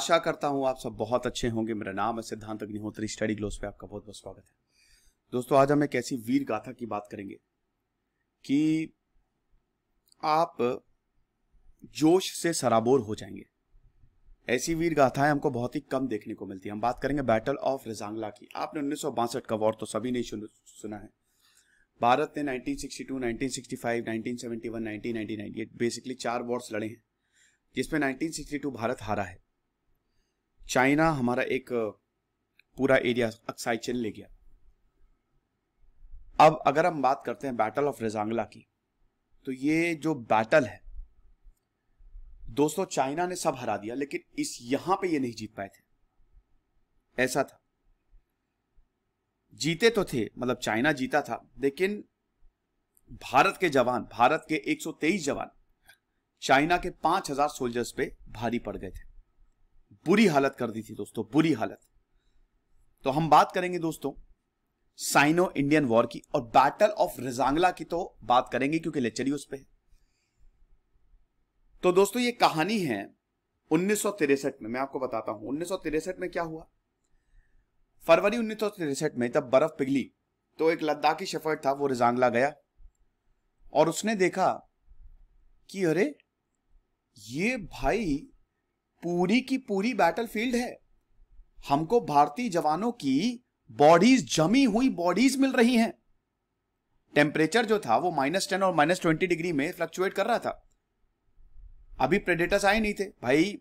आशा करता हूं आप सब बहुत अच्छे होंगे मेरा नाम है सिद्धांत अग्निहोत्री स्टडी ग्लोस पे आपका बहुत बहुत स्वागत है दोस्तों आज हम एक ऐसी वीर गाथा की बात करेंगे कि आप जोश से सराबोर हो जाएंगे ऐसी वीर गाथाएं हमको बहुत ही कम देखने को मिलती है हम बात करेंगे बैटल ऑफ रिजांगला की आपने उन्नीस का वॉर तो सभी ने सुना है भारत ने 1962, 1965, 1971, 1999 ये बेसिकली चार वॉर्स लड़े हैं जिसमें 1962 भारत हारा है चाइना हमारा एक पूरा एरिया अक्साई चिन ले गया अब अगर हम बात करते हैं बैटल ऑफ रेजांगला की तो ये जो बैटल है दोस्तों चाइना ने सब हरा दिया लेकिन इस यहां पे ये नहीं जीत पाए थे ऐसा था जीते तो थे मतलब चाइना जीता था लेकिन भारत के जवान भारत के 123 जवान चाइना के 5000 सोल्जर्स पे भारी पड़ गए थे बुरी हालत कर दी थी दोस्तों बुरी हालत तो हम बात करेंगे दोस्तों साइनो इंडियन वॉर की और बैटल ऑफ रिजांगला की तो बात करेंगे क्योंकि लेक्चर ही उस पर है तो दोस्तों ये कहानी है उन्नीस में मैं आपको बताता हूं उन्नीस में क्या हुआ फरवरी उन्नीस में जब बर्फ पिघली तो एक लद्दाखी शफर था वो रिजांगला गया और उसने देखा कि अरे ये भाई पूरी की पूरी बैटलफील्ड है हमको भारतीय जवानों की बॉडीज जमी हुई बॉडीज मिल रही हैं टेम्परेचर जो था वो माइनस टेन और माइनस ट्वेंटी डिग्री में फ्लक्चुएट कर रहा था अभी प्रेडेटर्स आए नहीं थे भाई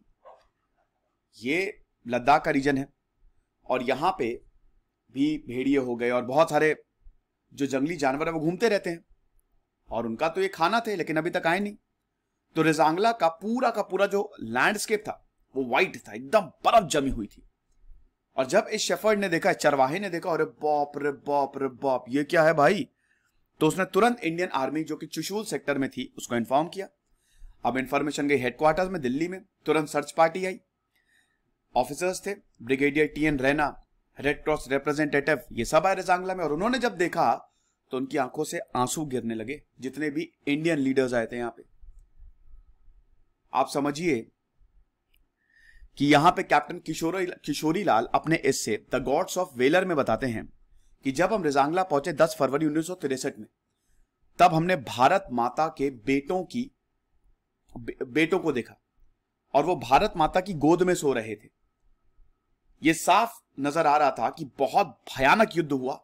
ये लद्दाख का रीजन है और यहां पे भी भेड़िए हो गए और बहुत सारे जो जंगली जानवर है वो घूमते रहते हैं और उनका तो ये खाना थे लेकिन अभी तक आए नहीं तो रिजांगला का पूरा का पूरा जो लैंडस्केप था वो व्हाइट था एकदम बर्फ जमी हुई थी और जब इस शेफर्ड ने देखा चरवाहे ने देखा अरे बाप रे बाप रे बाप ये क्या है भाई तो उसने तुरंत इंडियन आर्मी जो कि चुशूल सेक्टर में थी उसको इन्फॉर्म किया अब इंफॉर्मेशन गई हेडक्वार्टर में दिल्ली में तुरंत सर्च पार्टी आई ऑफिसर्स थे brigadier T N Raina Red Cross representative ये सब आए रजांगला में और उन्होंने जब देखा तो उनकी आंखों से आंसू गिरने लगे जितने भी इंडियन लीडर्स आए थे यहां पे आप समझिए कि यहां पे कैप्टन किशोर किशोरी लाल अपने इससे से द गॉड्स ऑफ वेलर में बताते हैं कि जब हम रिजांगला पहुंचे 10 फरवरी उन्नीस में तब हमने भारत माता के बेटों की बे, बेटों को देखा और वो भारत माता की गोद में सो रहे थे ये साफ नजर आ रहा था कि बहुत भयानक युद्ध हुआ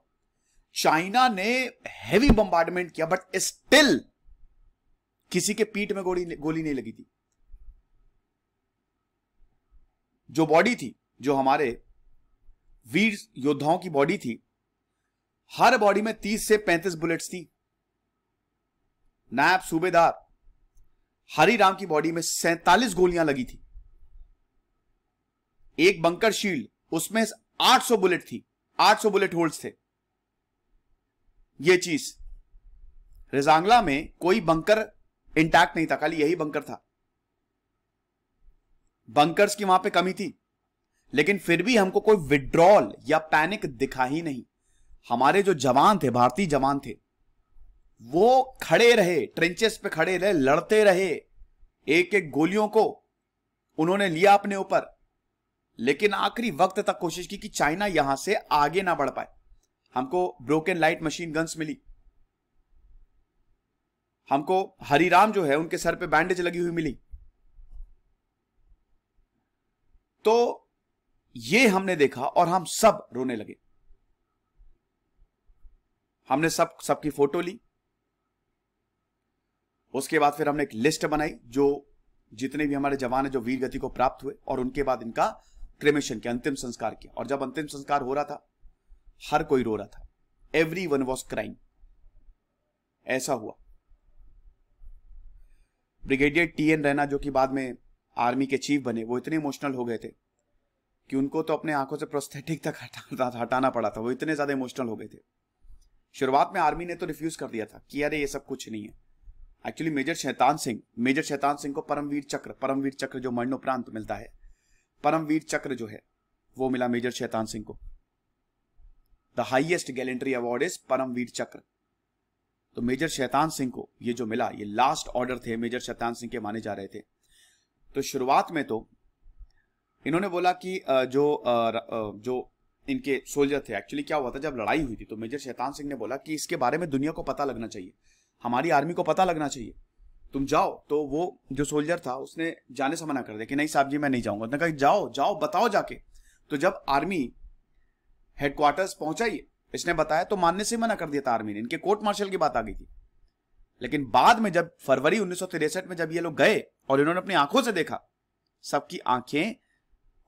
चाइना ने हैवी बंबार्डमेंट किया बट स्टिल किसी के पीठ में गोली गोली नहीं लगी थी जो बॉडी थी जो हमारे वीर योद्धाओं की बॉडी थी हर बॉडी में 30 से 35 बुलेट्स थी नायब सूबेदार हरी राम की बॉडी में सैतालीस गोलियां लगी थी एक बंकर शील्ड उसमें 800 बुलेट थी 800 बुलेट होल्स थे यह चीज रिजांगला में कोई बंकर इंटैक्ट नहीं था खाली यही बंकर था बंकर्स की वहां पे कमी थी लेकिन फिर भी हमको कोई विड्रॉल या पैनिक दिखा ही नहीं हमारे जो जवान थे भारतीय जवान थे वो खड़े रहे ट्रेंचेस पे खड़े रहे लड़ते रहे एक एक गोलियों को उन्होंने लिया अपने ऊपर लेकिन आखिरी वक्त तक कोशिश की कि चाइना यहां से आगे ना बढ़ पाए हमको ब्रोकन लाइट मशीन गन्स मिली हमको हरिराम जो है उनके सर पे बैंडेज लगी हुई मिली तो ये हमने देखा और हम सब रोने लगे हमने सब सबकी फोटो ली उसके बाद फिर हमने एक लिस्ट बनाई जो जितने भी हमारे जवान है जो वीर गति को प्राप्त हुए और उनके बाद इनका क्रिमेशन किया अंतिम संस्कार किया और जब अंतिम संस्कार हो रहा था हर कोई रो रहा था एवरी वन वॉज क्राइम ऐसा हुआ ब्रिगेडियर टी एन रैना जो कि बाद में आर्मी के चीफ बने वो इतने इमोशनल हो गए थे कि उनको तो अपने आंखों से प्रोस्थेटिक तक हटाना पड़ा था वो इतने ज़्यादा इमोशनल हो गए थे शुरुआत में आर्मी ने तो रिफ्यूज़ कर दिया था कि अरे ये सब कुछ नहीं है actually major Shaitan Singh major Shaitan Singh को परमवीर चक्र परमवीर चक्र जो मरणोपरांत मिलता है परमवीर चक्र जो है वो मिला मेजर शैतान सिंह को the highest gallantry award is Param Vir Chakra तो मेजर शैतान सिंह को ये जो मिला ये लास्ट ऑर्डर थे मेजर शैतान सिंह के माने जा रहे थे तो शुरुआत में तो इन्होंने बोला कि जो जो इनके सोल्जर थे एक्चुअली क्या हुआ था जब लड़ाई हुई थी तो मेजर शैतान सिंह ने बोला कि इसके बारे में दुनिया को पता लगना चाहिए हमारी आर्मी को पता लगना चाहिए तुम जाओ तो वो जो सोल्जर था उसने जाने से मना कर दिया कि नहीं साहब जी मैं नहीं जाऊंगा उसने कहा जाओ जाओ बताओ जाके तो जब आर्मी हेडक्वार्टर्स पहुंचाई इसने बताया तो मानने से मना कर दिया था आर्मी ने इनके कोर्ट मार्शल की बात आ गई थी लेकिन बाद में जब फरवरी उन्नीस में जब ये लोग गए और इन्होंने अपनी आंखों से देखा सबकी आंखें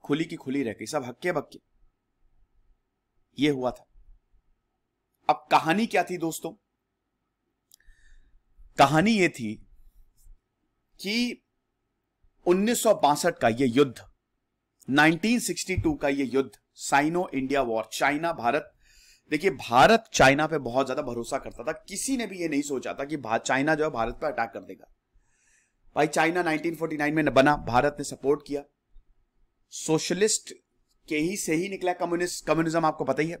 खुली की खुली रह गई सब हक्के बक्के ये हुआ था अब कहानी क्या थी दोस्तों कहानी ये थी कि उन्नीस का ये युद्ध 1962 का ये युद्ध Sino India war China Bharat देखिए भारत चाइना पे बहुत ज्यादा भरोसा करता था किसी ने भी ये नहीं सोचा था कि चाइना जो है भारत पर अटैक कर देगा भाई चाइना 1949 में बना भारत ने सपोर्ट किया सोशलिस्ट के ही से ही निकला कम्युनिस्ट कम्युनिज्म आपको पता ही है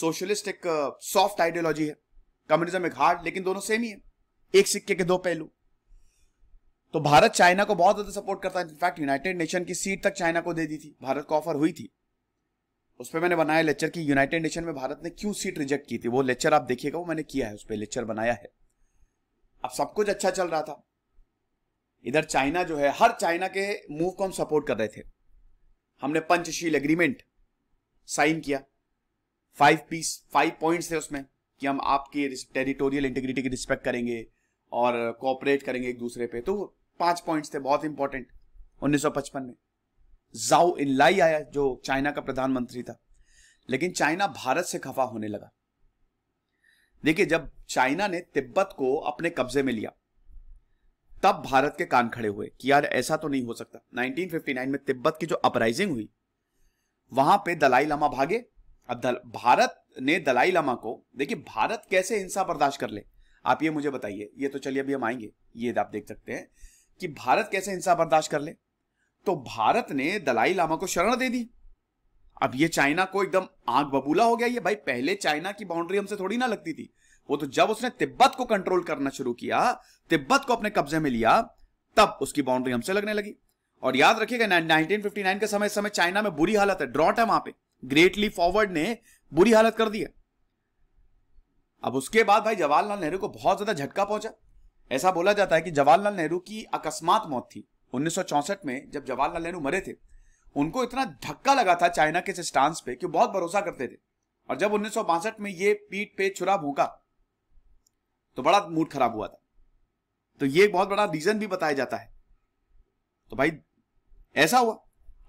सोशलिस्ट एक सॉफ्ट आइडियोलॉजी है कम्युनिज्म एक हार्ड लेकिन दोनों सेम ही है एक सिक्के के दो पहलू तो भारत चाइना को बहुत ज्यादा सपोर्ट करता है इनफैक्ट यूनाइटेड नेशन की सीट तक चाइना को दे दी थी भारत को ऑफर हुई थी उस पर मैंने बनाया लेक्चर की यूनाइटेड नेशन में भारत ने क्यों सीट रिजेक्ट की थी वो लेक्चर आप देखिएगा वो मैंने किया है उस पर लेक्चर बनाया है अब सब कुछ अच्छा चल रहा था इधर चाइना जो है हर चाइना के मूव को हम सपोर्ट कर रहे थे हमने पंचशील एग्रीमेंट साइन किया फाइव पीस फाइव पॉइंट्स थे उसमें कि हम आपकी टेरिटोरियल इंटीग्रिटी की रिस्पेक्ट करेंगे और कोऑपरेट करेंगे एक दूसरे पे तो पांच पॉइंट्स थे बहुत इंपॉर्टेंट 1955 में जाओ इनलाई आया जो चाइना का प्रधानमंत्री था लेकिन चाइना भारत से खफा होने लगा देखिए जब चाइना ने तिब्बत को अपने कब्जे में लिया तब भारत के कान खड़े हुए कि यार ऐसा तो नहीं हो सकता 1959 में तिब्बत की जो अपराइजिंग हुई वहां पे दलाई लामा भागे अब दल, भारत ने दलाई लामा को देखिए भारत कैसे हिंसा बर्दाश्त कर ले आप ये मुझे बताइए ये तो चलिए अभी हम आएंगे ये आप देख सकते हैं कि भारत कैसे हिंसा बर्दाश्त कर ले तो भारत ने दलाई लामा को शरण दे दी अब ये चाइना को एकदम आग बबूला हो गया ये भाई पहले चाइना की बाउंड्री हमसे थोड़ी ना लगती थी वो तो जब उसने तिब्बत को कंट्रोल करना शुरू किया तिब्बत को अपने कब्जे में लिया तब उसकी बाउंड्री हमसे लगने लगी और याद रखिएगा 1959 के समय समय चाइना में बुरी हालत है ड्रॉट है वहां पे ग्रेटली फॉरवर्ड ने बुरी हालत कर दी है अब उसके बाद भाई जवाहरलाल नेहरू को बहुत ज्यादा झटका पहुंचा ऐसा बोला जाता है कि जवाहरलाल नेहरू की अकस्मात मौत थी उन्नीस में जब जवाहरलाल नेहरू मरे थे उनको इतना धक्का लगा था चाइना के स्टांस पे कि बहुत भरोसा करते थे और जब उन्नीस में ये पीठ पे छुरा भूखा तो बड़ा मूड खराब हुआ था तो ये बहुत बड़ा रीजन भी बताया जाता है तो भाई ऐसा हुआ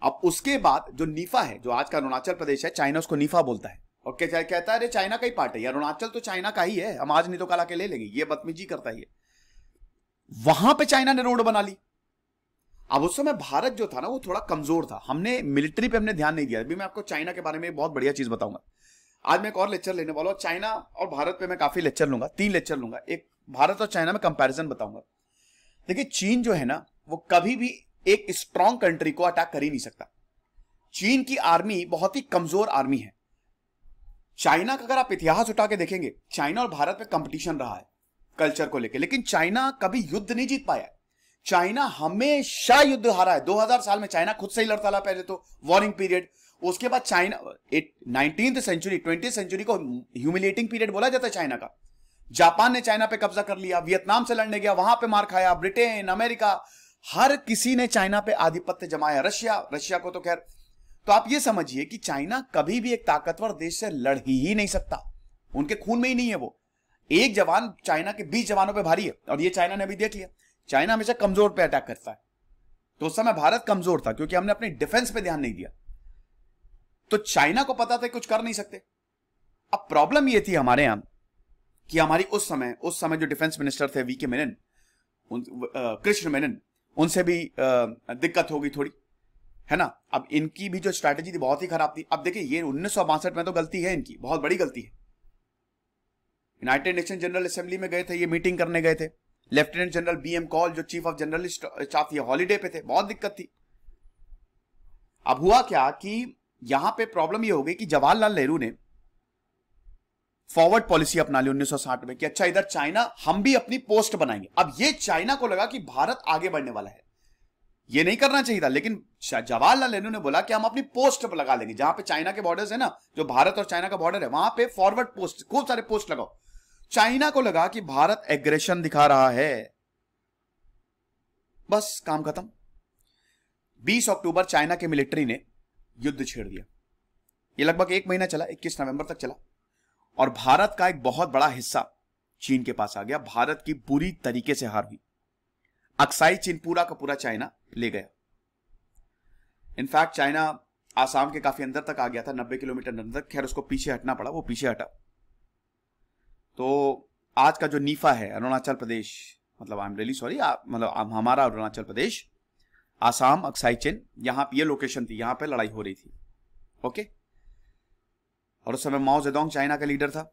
अब उसके बाद जो नीफा है जो आज का अरुणाचल प्रदेश है चाइना उसको नीफा बोलता है और क्या कहता है अरे चाइना का ही पार्ट है अरुणाचल तो चाइना का ही है हम आज नहीं तो कल आके ले लेंगे ये बदतमीजी करता ही है वहां पे चाइना ने रोड बना ली अब उस समय भारत जो था ना वो थोड़ा कमजोर था हमने मिलिट्री पे हमने ध्यान नहीं दिया अभी मैं आपको चाइना के बारे में बहुत बढ़िया चीज बताऊंगा आज मैं एक और लेक्चर लेने वाला हूँ चाइना और भारत पे मैं काफी लेक्चर लूंगा तीन लेक्चर लूंगा एक भारत और चाइना में कंपेरिजन बताऊंगा देखिए चीन जो है ना वो कभी भी एक स्ट्रांग कंट्री को अटैक कर ही नहीं सकता चीन की आर्मी बहुत ही कमजोर आर्मी है चाइना का अगर आप इतिहास उठा के देखेंगे चाइना और भारत में कंपटीशन रहा है कल्चर को लेकर लेकिन चाइना कभी युद्ध नहीं जीत पाया चाइना हमेशा युद्ध हारा है 2000 साल में चाइना खुद से ही लड़ता रहा पहले तो वॉरिंग पीरियड उसके बाद China nineteen century twenty century को ह्यूमिलेटिंग पीरियड बोला जाता है चाइना का जापान ने चाइना पे कब्जा कर लिया वियतनाम से लड़ने गया वहां पे मार खाया ब्रिटेन अमेरिका हर किसी ने चाइना पे आधिपत्य जमाया रशिया रशिया को तो खैर तो आप ये समझिए कि चाइना कभी भी एक ताकतवर देश से लड़ ही, ही नहीं सकता उनके खून में ही नहीं है वो एक जवान चाइना के बीस जवानों पर भारी है और ये चाइना ने अभी देख लिया चाइना हमेशा कमजोर पे अटैक करता है तो उस समय भारत कमजोर था क्योंकि हमने अपने डिफेंस पे ध्यान नहीं दिया तो चाइना को पता था कुछ कर नहीं सकते अब प्रॉब्लम यह थी हमारे यहां कि हमारी उस समय उस समय जो डिफेंस मिनिस्टर थे वी के मेनन कृष्ण मेनन उनसे भी आ, दिक्कत होगी थोड़ी है ना अब इनकी भी जो स्ट्रैटेजी थी बहुत ही खराब थी अब देखिए ये उन्नीस में तो गलती है इनकी बहुत बड़ी गलती है यूनाइटेड नेशन जनरल असेंबली में गए थे ये मीटिंग करने गए थे lieutenant general B M Kaul जो चीफ ऑफ जनरल स्टाफ ये हॉलीडे पे थे बहुत दिक्कत थी अब हुआ क्या कि यहां पे प्रॉब्लम ये हो गई कि जवाहरलाल नेहरू ने फॉरवर्ड पॉलिसी अपना ली 1960 में कि अच्छा इधर चाइना हम भी अपनी पोस्ट बनाएंगे अब ये चाइना को लगा कि भारत आगे बढ़ने वाला है ये नहीं करना चाहिए था लेकिन जवाहरलाल नेहरू ने बोला कि हम अपनी पोस्ट लगा लेंगे जहां पे चाइना के बॉर्डर है ना जो भारत और चाइना का बॉर्डर है वहां पे फॉरवर्ड पोस्ट खूब सारे पोस्ट लगाओ चाइना को लगा कि भारत एग्रेशन दिखा रहा है बस काम खत्म 20 अक्टूबर चाइना के मिलिट्री ने युद्ध छेड़ दिया ये लगभग एक महीना चला 21 नवंबर तक चला और भारत का एक बहुत बड़ा हिस्सा चीन के पास आ गया भारत की पूरी तरीके से हार हुई अक्साई चीन पूरा का पूरा चाइना ले गया इनफैक्ट चाइना आसाम के काफी अंदर तक आ गया था नब्बे किलोमीटर अंदर तक खैर उसको पीछे हटना पड़ा वो पीछे हटा तो आज का जो नीफा है अरुणाचल प्रदेश मतलब आई एम रियली सॉरी मतलब हमारा अरुणाचल प्रदेश आसाम चेन यहाँ पे ये लोकेशन थी यहाँ पे लड़ाई हो रही थी ओके और उस समय माओ जेदोंग चाइना का लीडर था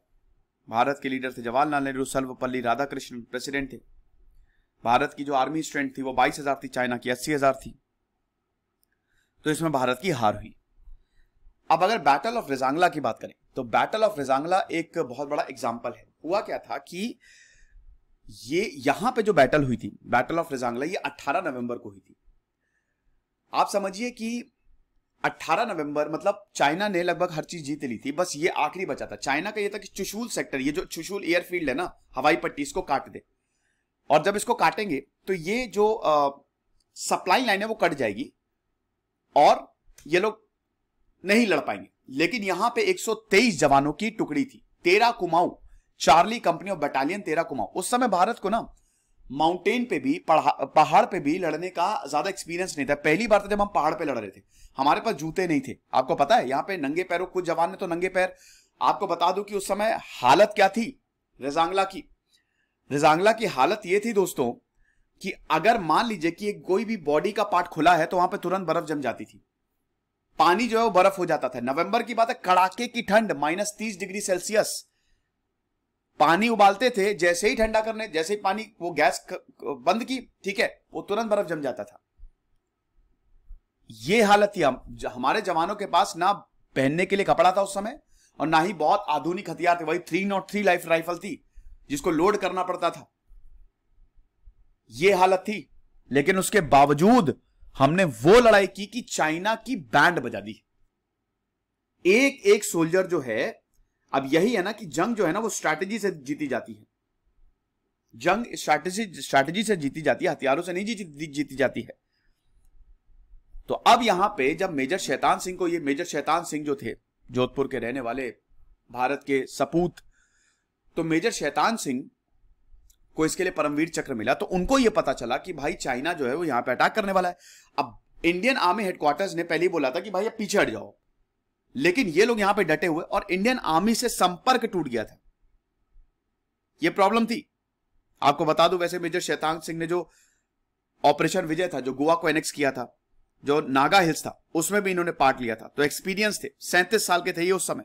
भारत के लीडर थे जवाहरलाल नेहरू सर्वपल्ली राधाकृष्णन प्रेसिडेंट थे भारत की जो आर्मी स्ट्रेंथ थी वो बाईस हजार थी चाइना की अस्सी हजार थी तो इसमें भारत की हार हुई अब अगर बैटल ऑफ रिजांगला की बात करें तो बैटल ऑफ रिजांगला एक बहुत बड़ा एग्जाम्पल है हुआ क्या था कि ये यहां पे जो बैटल हुई थी बैटल ऑफ रिजांगला ये 18 नवंबर को हुई थी आप समझिए कि 18 नवंबर मतलब चाइना ने लगभग हर चीज जीत ली थी बस ये आखिरी बचा था चाइना का ये था कि चुशूल सेक्टर ये जो चुशूल एयरफील्ड है ना हवाई पट्टी इसको काट दे और जब इसको काटेंगे तो ये जो सप्लाई लाइन है वो कट जाएगी और ये लोग नहीं लड़ पाएंगे लेकिन यहां पे 123 जवानों की टुकड़ी थी तेरह कुमाऊं चार्ली कंपनी और बटालियन तेरा कुमाऊं उस समय भारत को ना माउंटेन पे भी पहाड़ पे भी लड़ने का ज्यादा एक्सपीरियंस नहीं था पहली बार था तो जब हम पहाड़ पे लड़ रहे थे हमारे पास जूते नहीं थे आपको पता है यहाँ पे नंगे पैरों कुछ जवान ने तो नंगे पैर आपको बता दूं कि उस समय हालत क्या थी रेजांगला की रेजांगला की हालत ये थी दोस्तों कि अगर मान लीजिए कि कोई भी बॉडी का पार्ट खुला है तो वहां पर तुरंत बर्फ जम जाती थी पानी जो है वो बर्फ हो जाता था नवंबर की बात है कड़ाके की ठंड माइनस तीस डिग्री सेल्सियस पानी उबालते थे जैसे ही ठंडा करने जैसे ही पानी वो गैस बंद की ठीक है वो तुरंत बर्फ जम जाता था ये हालत थी हम हमारे जवानों के पास ना पहनने के लिए कपड़ा था उस समय और ना ही बहुत आधुनिक हथियार थे वही three nought three life rifle थी जिसको लोड करना पड़ता था ये हालत थी लेकिन उसके बावजूद हमने वो लड़ाई की कि चाइना की बैंड बजा दी एक एक सोल्जर जो है अब यही है ना कि जंग जो है ना वो स्ट्रैटेजी से जीती जाती है जंग स्ट्रैटेजी स्ट्रैटेजी से जीती जाती है हथियारों से नहीं जीती जीती जाती है तो अब यहां पे जब मेजर शैतान सिंह को ये मेजर शैतान सिंह जो थे जोधपुर के रहने वाले भारत के सपूत तो मेजर शैतान सिंह को इसके लिए परमवीर चक्र मिला तो उनको यह पता चला कि भाई चाइना जो है वो यहां पे अटैक करने वाला है अब इंडियन आर्मी हेडक्वार्टर्स ने पहले ही बोला था कि भाई अब पीछे हट जाओ लेकिन ये लोग यहां पे डटे हुए और इंडियन आर्मी से संपर्क टूट गया था ये प्रॉब्लम थी आपको बता दूं वैसे मेजर शैतांग सिंह ने जो ऑपरेशन विजय था जो गोवा को एनेक्स किया था जो नागा हिल्स था उसमें भी इन्होंने पार्ट लिया था तो एक्सपीरियंस थे सैंतीस साल के थे ये उस समय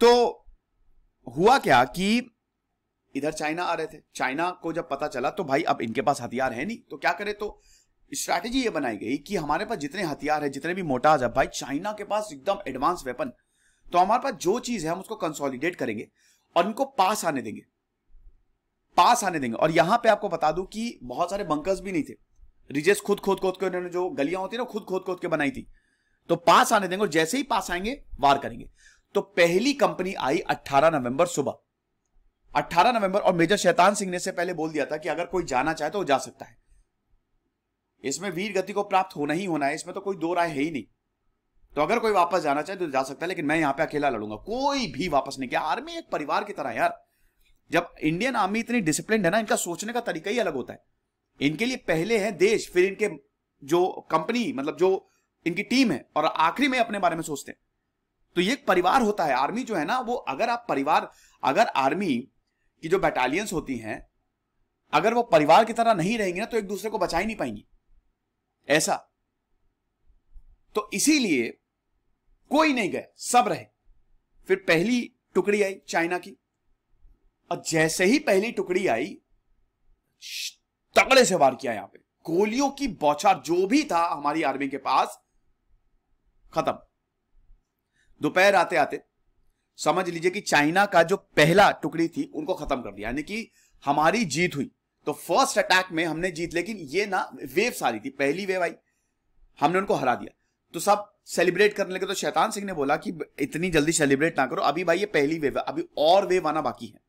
तो हुआ क्या कि इधर चाइना आ रहे थे चाइना को जब पता चला तो भाई अब इनके पास हथियार है नहीं तो क्या करे तो स्ट्रैटेजी ये बनाई गई कि हमारे पास जितने हथियार है जितने भी मोटाज है भाई चाइना के पास एकदम एडवांस वेपन तो हमारे पास जो चीज है हम उसको कंसोलिडेट करेंगे और इनको पास आने देंगे पास आने देंगे और यहां पे आपको बता दूं कि बहुत सारे बंकर्स भी नहीं थे रिजेस खुद खोद खोद के उन्होंने जो गलियां होती है ना खुद खोद खोद के बनाई थी तो पास आने देंगे और जैसे ही पास आएंगे वार करेंगे तो पहली कंपनी आई 18 नवंबर सुबह 18 नवंबर और मेजर शैतान सिंह ने से पहले बोल दिया था कि अगर कोई जाना चाहे तो वो जा सकता है इसमें वीर गति को प्राप्त होना ही होना है इसमें तो कोई दो राय है ही नहीं तो अगर कोई वापस जाना चाहे तो जा सकता है लेकिन मैं यहां पे अकेला लड़ूंगा कोई भी वापस नहीं किया आर्मी एक परिवार की तरह यार जब इंडियन आर्मी इतनी डिसिप्लिन है ना इनका सोचने का तरीका ही अलग होता है इनके लिए पहले है देश फिर इनके जो कंपनी मतलब जो इनकी टीम है और आखिरी में अपने बारे में सोचते हैं तो ये एक परिवार होता है आर्मी जो है ना वो अगर आप परिवार अगर आर्मी की जो बैटालियंस होती हैं अगर वो परिवार की तरह नहीं रहेंगी ना तो एक दूसरे को बचा ही नहीं पाएंगी ऐसा तो इसीलिए कोई नहीं गया सब रहे फिर पहली टुकड़ी आई चाइना की और जैसे ही पहली टुकड़ी आई तगड़े से वार किया यहां पे गोलियों की बौछार जो भी था हमारी आर्मी के पास खत्म दोपहर आते आते समझ लीजिए कि चाइना का जो पहला टुकड़ी थी उनको खत्म कर दिया यानी कि हमारी जीत हुई तो फर्स्ट अटैक में हमने जीत लेकिन ये ना वेव सारी थी पहली वेव आई हमने उनको हरा दिया तो सब सेलिब्रेट करने लगे तो शैतान सिंह ने बोला कि इतनी जल्दी सेलिब्रेट ना करो अभी भाई ये पहली वेव है अभी और वेव आना बाकी है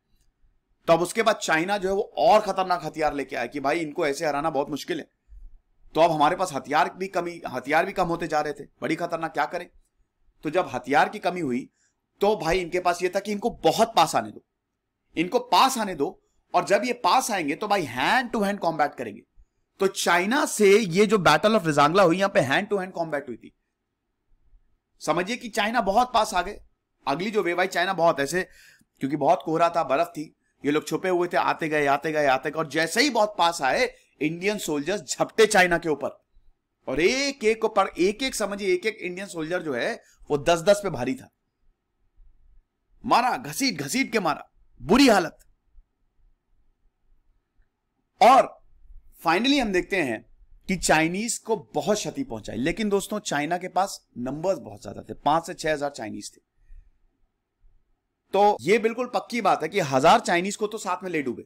तो अब उसके बाद चाइना जो है वो और खतरनाक हथियार लेके आया कि भाई इनको ऐसे हराना बहुत मुश्किल है तो अब हमारे पास हथियार भी कमी हथियार भी कम होते जा रहे थे बड़ी खतरनाक क्या करें तो जब हथियार की कमी हुई तो भाई इनके पास ये था कि इनको बहुत पास आने दो इनको पास आने दो और जब ये पास आएंगे तो भाई हैंड टू हैंड कॉम्बैट करेंगे तो चाइना से ये जो बैटल ऑफ रिजांगला हुई यहां पे हैंड टू हैंड कॉम्बैट हुई थी समझिए कि चाइना बहुत पास आ गए अगली जो वे आई चाइना बहुत ऐसे क्योंकि बहुत कोहरा था बर्फ थी ये लोग छुपे हुए थे आते गए आते गए आते गए और जैसे ही बहुत पास आए इंडियन सोल्जर्स झपटे चाइना के ऊपर और एक एक पर एक एक समझिए एक एक इंडियन सोल्जर जो है वो दस दस पे भारी था मारा घसीट घसीट के मारा बुरी हालत और फाइनली हम देखते हैं कि चाइनीज को बहुत क्षति पहुंचाई लेकिन दोस्तों चाइना के पास नंबर्स बहुत ज्यादा थे पांच से छह हजार चाइनीज थे तो ये बिल्कुल पक्की बात है कि हजार चाइनीज को तो साथ में ले डूबे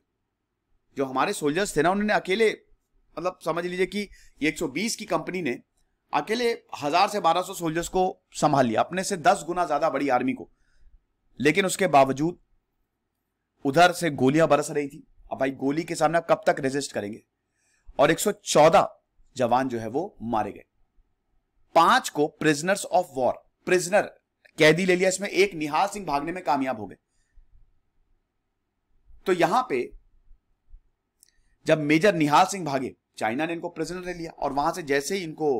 जो हमारे सोल्जर्स थे ना उन्होंने अकेले मतलब समझ लीजिए कि ये 120 की कंपनी ने अकेले हजार से 1200 सोल्जर्स को संभाल लिया अपने से दस गुना ज्यादा बड़ी आर्मी को लेकिन उसके बावजूद उधर से गोलियां बरस रही थी अब भाई गोली के सामने कब तक रेजिस्ट करेंगे और 114 जवान जो है वो मारे गए पांच को प्रिजनर्स ऑफ वॉर प्रिजनर कैदी ले लिया इसमें एक निहाल सिंह भागने में कामयाब हो गए तो यहां पे जब मेजर निहाल सिंह भागे चाइना ने इनको प्रिजनर ले लिया और वहां से जैसे ही इनको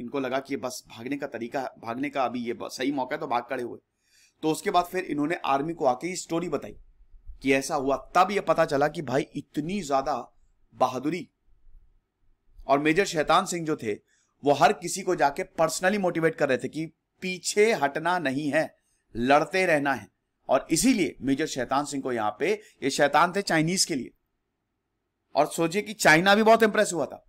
इनको लगा कि बस भागने का तरीका भागने का अभी ये सही मौका है तो भाग खड़े हुए तो उसके बाद फिर इन्होंने आर्मी को आके स्टोरी बताई कि ऐसा हुआ तब यह पता चला कि भाई इतनी ज्यादा बहादुरी और मेजर शैतान सिंह जो थे वो हर किसी को जाके पर्सनली मोटिवेट कर रहे थे कि पीछे हटना नहीं है लड़ते रहना है और इसीलिए मेजर शैतान सिंह को यहां पे ये शैतान थे चाइनीज के लिए और सोचिए कि चाइना भी बहुत इंप्रेस हुआ था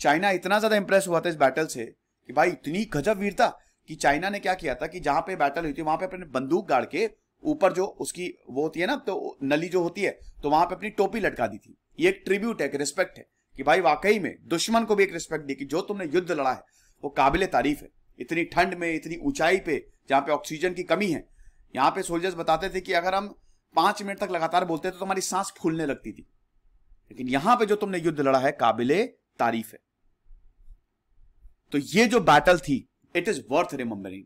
चाइना इतना ज्यादा इंप्रेस हुआ था इस बैटल से कि भाई इतनी गजब वीरता कि चाइना ने क्या किया था कि जहां पे बैटल हुई थी वहां पे अपने बंदूक गाड़ के ऊपर जो उसकी वो होती है ना तो नली जो होती है तो वहां पे अपनी टोपी लटका दी थी ये एक ट्रिब्यूट है एक रिस्पेक्ट है कि भाई वाकई में दुश्मन को भी एक रिस्पेक्ट दी कि जो तुमने युद्ध लड़ा है वो काबिल तारीफ है इतनी ठंड में इतनी ऊंचाई पे जहाँ पे ऑक्सीजन की कमी है यहाँ पे सोल्जर्स बताते थे कि अगर हम पांच मिनट तक लगातार बोलते तो हमारी सांस फूलने लगती थी लेकिन यहां पे जो तुमने युद्ध लड़ा है काबिल तारीफ है तो ये जो बैटल थी इट इज वर्थ रिमेम्बरिंग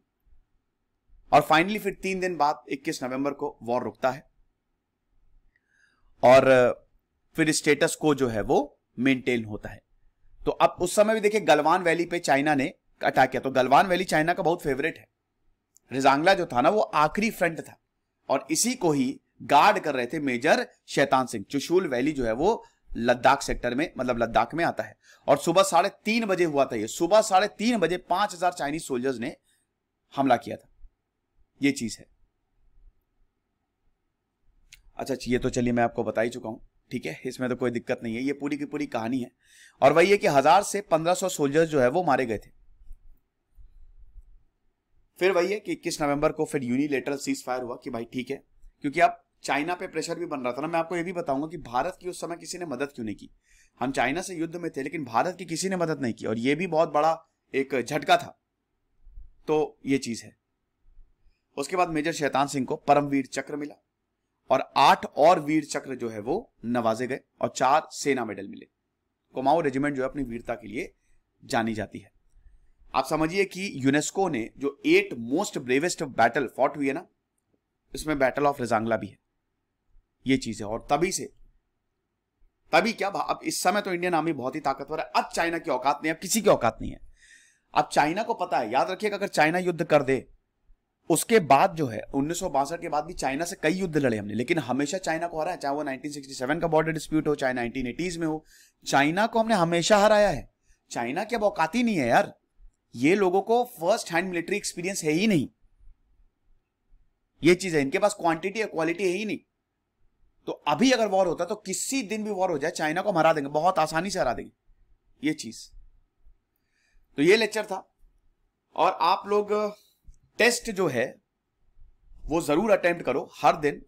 और फाइनली फिर तीन दिन बाद 21 नवंबर को वॉर रुकता है और फिर स्टेटस को जो है वो मेंटेन होता है तो अब उस समय भी देखिए गलवान वैली पे चाइना ने अटैक किया तो गलवान वैली चाइना का बहुत फेवरेट है रिजांगला जो था ना वो आखिरी फ्रंट था और इसी को ही गार्ड कर रहे थे मेजर शैतान सिंह चुशूल वैली जो है वो लद्दाख सेक्टर में मतलब लद्दाख में आता है और सुबह साढ़े तीन बजे हुआ था ये सुबह साढ़े तीन बजे पांच हजार चाइनीज सोल्जर्स ने हमला किया था ये चीज है अच्छा ये तो चलिए मैं आपको बता ही चुका हूं ठीक है इसमें तो कोई दिक्कत नहीं है ये पूरी की पूरी कहानी है और वही है कि हजार से पंद्रह सौ सोल्जर्स जो है वो मारे गए थे फिर वही है कि इक्कीस नवंबर को फिर यूनिलेटरल सीज फायर हुआ कि भाई ठीक है क्योंकि आप चाइना पे प्रेशर भी बन रहा था ना मैं आपको ये भी बताऊंगा कि भारत की उस समय किसी ने मदद क्यों नहीं की हम चाइना से युद्ध में थे लेकिन भारत की किसी ने मदद नहीं की और ये भी बहुत बड़ा एक झटका था तो ये चीज है उसके बाद मेजर शैतान सिंह को परमवीर चक्र मिला और आठ और वीर चक्र जो है वो नवाजे गए और चार सेना मेडल मिले कुमाऊं रेजिमेंट जो है अपनी वीरता के लिए जानी जाती है आप समझिए कि यूनेस्को ने जो eight most bravest battle fought हुई है ना इसमें बैटल ऑफ रिजांगला भी है ये चीज है और तभी से तभी क्या अब इस समय तो इंडियन आर्मी बहुत ही ताकतवर है अब चाइना की औकात नहीं अब किसी की औकात नहीं है अब चाइना को पता है याद रखिएगा अगर चाइना युद्ध कर दे उसके बाद जो है उन्नीस के बाद भी चाइना से कई युद्ध लड़े हमने लेकिन हमेशा चाइना को हराया चाहे वो 1967 का बॉर्डर डिस्प्यूट हो चाहे नाइनटीन में हो चाइना को हमने हमेशा हराया है चाइना की अब औकात ही नहीं है यार ये लोगों को फर्स्ट हैंड मिलिट्री एक्सपीरियंस है ही नहीं ये चीज है इनके पास क्वांटिटी या क्वालिटी है ही नहीं तो अभी अगर वॉर होता तो किसी दिन भी वॉर हो जाए चाइना को हरा देंगे बहुत आसानी से हरा देंगे ये चीज तो ये लेक्चर था और आप लोग टेस्ट जो है वो जरूर अटेम्प्ट करो हर दिन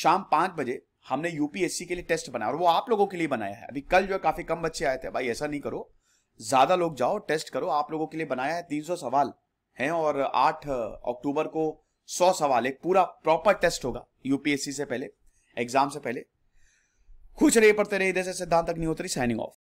शाम पांच बजे हमने यूपीएससी के लिए टेस्ट बनाया और वो आप लोगों के लिए बनाया है अभी कल जो है काफी कम बच्चे आए थे भाई ऐसा नहीं करो ज्यादा लोग जाओ टेस्ट करो आप लोगों के लिए बनाया है तीन सौ सवाल हैं और आठ अक्टूबर को सौ सवाल एक पूरा प्रॉपर टेस्ट होगा यूपीएससी से पहले एग्जाम से पहले खुश रहे पढ़ते रहे सिद्धांत से सिद्धांत अग्निहोत्री साइनिंग ऑफ